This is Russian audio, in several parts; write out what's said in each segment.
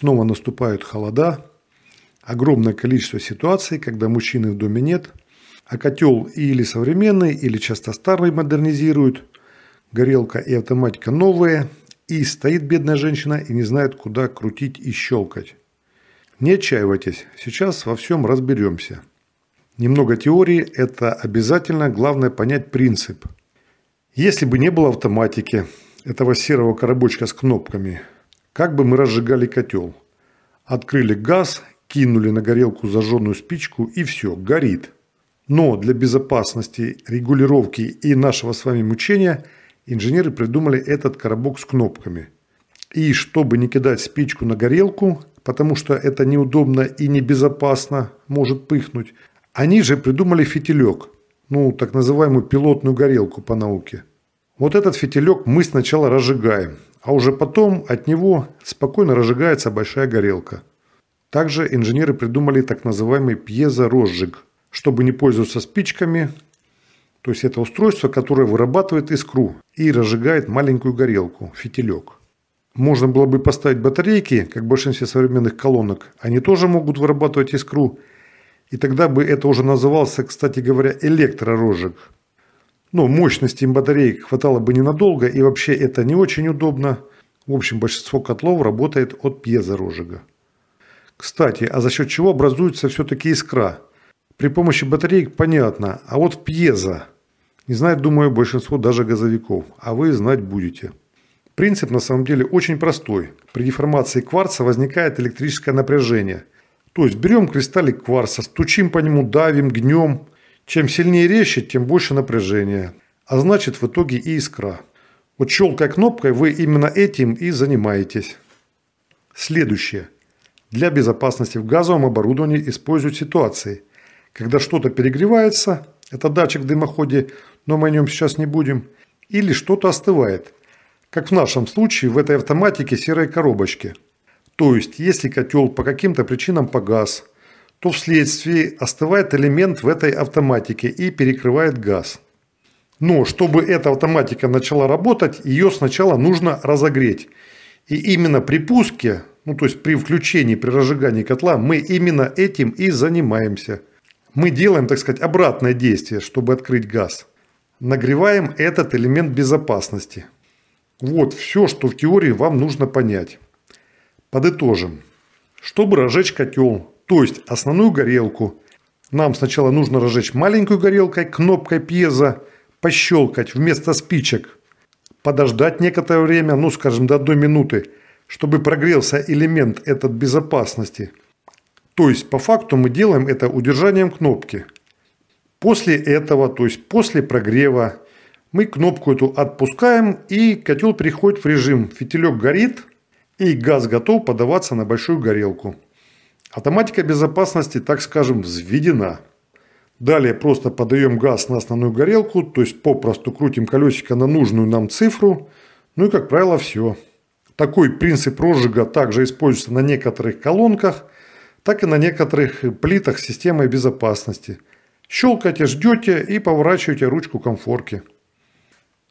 Снова наступают холода. Огромное количество ситуаций, когда мужчины в доме нет, а котел или современный, или часто старый модернизируют, горелка и автоматика новые, и стоит бедная женщина и не знает, куда крутить и щелкать. Не отчаивайтесь, сейчас во всем разберемся. Немного теории – это обязательно, главное понять принцип. Если бы не было автоматики, этого серого коробочка с кнопками – как бы мы разжигали котел. Открыли газ, кинули на горелку зажженную спичку и все, горит. Но для безопасности, регулировки и нашего с вами мучения инженеры придумали этот коробок с кнопками. И чтобы не кидать спичку на горелку, потому что это неудобно и небезопасно, может пыхнуть, они же придумали фитилек, ну так называемую пилотную горелку по науке. Вот этот фитилек мы сначала разжигаем, а уже потом от него спокойно разжигается большая горелка. Также инженеры придумали так называемый пьезорожжик, чтобы не пользоваться спичками, то есть это устройство, которое вырабатывает искру и разжигает маленькую горелку, фитилек. Можно было бы поставить батарейки, как в большинстве современных колонок, они тоже могут вырабатывать искру, и тогда бы это уже назывался, кстати говоря, электророжек – но ну, мощности им батареек хватало бы ненадолго, и вообще это не очень удобно. В общем, большинство котлов работает от пьезорожига. Кстати, а за счет чего образуется все-таки искра? При помощи батареек понятно, а вот пьеза Не знает, думаю, большинство даже газовиков, а вы знать будете. Принцип на самом деле очень простой. При деформации кварца возникает электрическое напряжение. То есть берем кристаллик кварца, стучим по нему, давим, гнем, чем сильнее рещит, тем больше напряжения, а значит в итоге и искра. Вот щелкой кнопкой вы именно этим и занимаетесь. Следующее. Для безопасности в газовом оборудовании используют ситуации, когда что-то перегревается, это датчик в дымоходе, но мы о нем сейчас не будем, или что-то остывает, как в нашем случае в этой автоматике серой коробочки. То есть, если котел по каким-то причинам погас – то вследствие остывает элемент в этой автоматике и перекрывает газ. Но чтобы эта автоматика начала работать, ее сначала нужно разогреть. И именно при пуске, ну то есть при включении, при разжигании котла, мы именно этим и занимаемся. Мы делаем, так сказать, обратное действие, чтобы открыть газ. Нагреваем этот элемент безопасности. Вот все, что в теории вам нужно понять. Подытожим. Чтобы разжечь котел, то есть основную горелку. Нам сначала нужно разжечь маленькую горелкой, кнопкой пьеза пощелкать вместо спичек, подождать некоторое время, ну скажем до одной минуты, чтобы прогрелся элемент этот безопасности. То есть по факту мы делаем это удержанием кнопки. После этого, то есть после прогрева, мы кнопку эту отпускаем и котел приходит в режим фитилек горит и газ готов подаваться на большую горелку. Автоматика безопасности, так скажем, взведена. Далее просто подаем газ на основную горелку, то есть попросту крутим колесико на нужную нам цифру. Ну и как правило все. Такой принцип розжига также используется на некоторых колонках, так и на некоторых плитах системы безопасности. Щелкайте, ждете и поворачивайте ручку комфорки.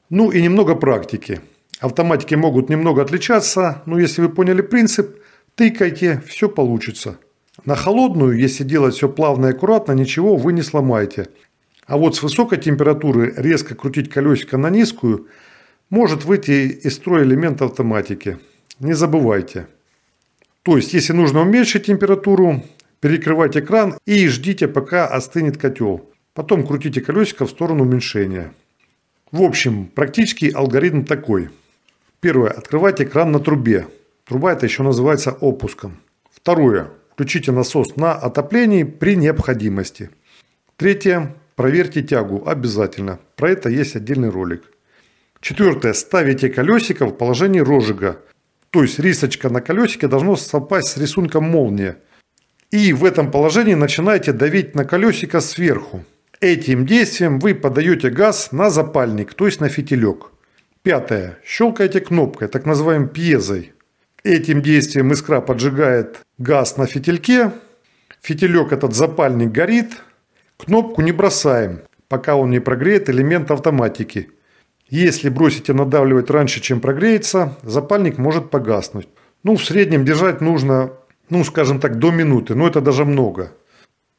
Ну и немного практики. Автоматики могут немного отличаться, но если вы поняли принцип, тыкайте, все получится. На холодную, если делать все плавно и аккуратно, ничего вы не сломаете. А вот с высокой температуры резко крутить колесико на низкую может выйти из строя элемент автоматики. Не забывайте. То есть, если нужно уменьшить температуру, перекрывайте кран и ждите, пока остынет котел. Потом крутите колесико в сторону уменьшения. В общем, практический алгоритм такой. Первое. Открывайте кран на трубе. Труба это еще называется опуском. Второе. Включите насос на отоплении при необходимости. Третье. Проверьте тягу обязательно. Про это есть отдельный ролик. Четвертое. Ставите колесико в положении розжига. То есть рисочка на колесике должно совпасть с рисунком молнии. И в этом положении начинаете давить на колесико сверху. Этим действием вы подаете газ на запальник, то есть на фитилек. Пятое. Щелкаете кнопкой, так называемой пьезой. Этим действием искра поджигает газ на фитильке. Фитилек этот запальник горит. Кнопку не бросаем, пока он не прогреет элемент автоматики. Если бросите надавливать раньше, чем прогреется, запальник может погаснуть. Ну, в среднем держать нужно, ну, скажем так, до минуты, но это даже много.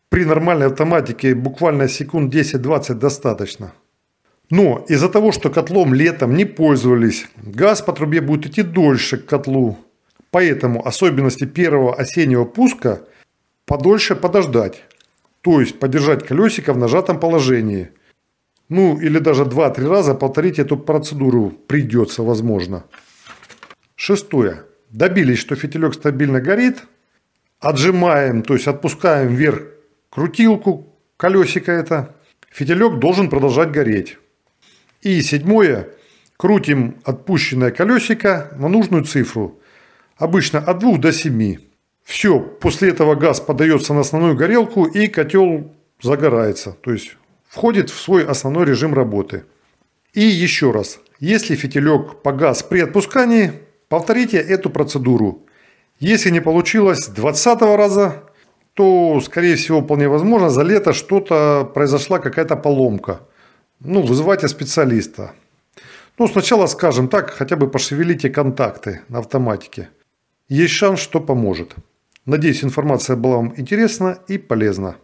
При нормальной автоматике буквально секунд 10-20 достаточно. Но из-за того, что котлом летом не пользовались, газ по трубе будет идти дольше к котлу, Поэтому особенности первого осеннего пуска – подольше подождать, то есть подержать колесико в нажатом положении. Ну или даже 2-3 раза повторить эту процедуру придется, возможно. Шестое. Добились, что фитилек стабильно горит. Отжимаем, то есть отпускаем вверх крутилку, колесико это. Фитилек должен продолжать гореть. И седьмое. Крутим отпущенное колесико на нужную цифру – обычно от 2 до 7. Все, после этого газ подается на основную горелку и котел загорается, то есть входит в свой основной режим работы. И еще раз, если фитилек погас при отпускании, повторите эту процедуру. Если не получилось 20 раза, то, скорее всего, вполне возможно, за лето что-то произошла какая-то поломка. Ну, вызывайте специалиста. Ну, сначала, скажем так, хотя бы пошевелите контакты на автоматике. Есть шанс, что поможет. Надеюсь, информация была вам интересна и полезна.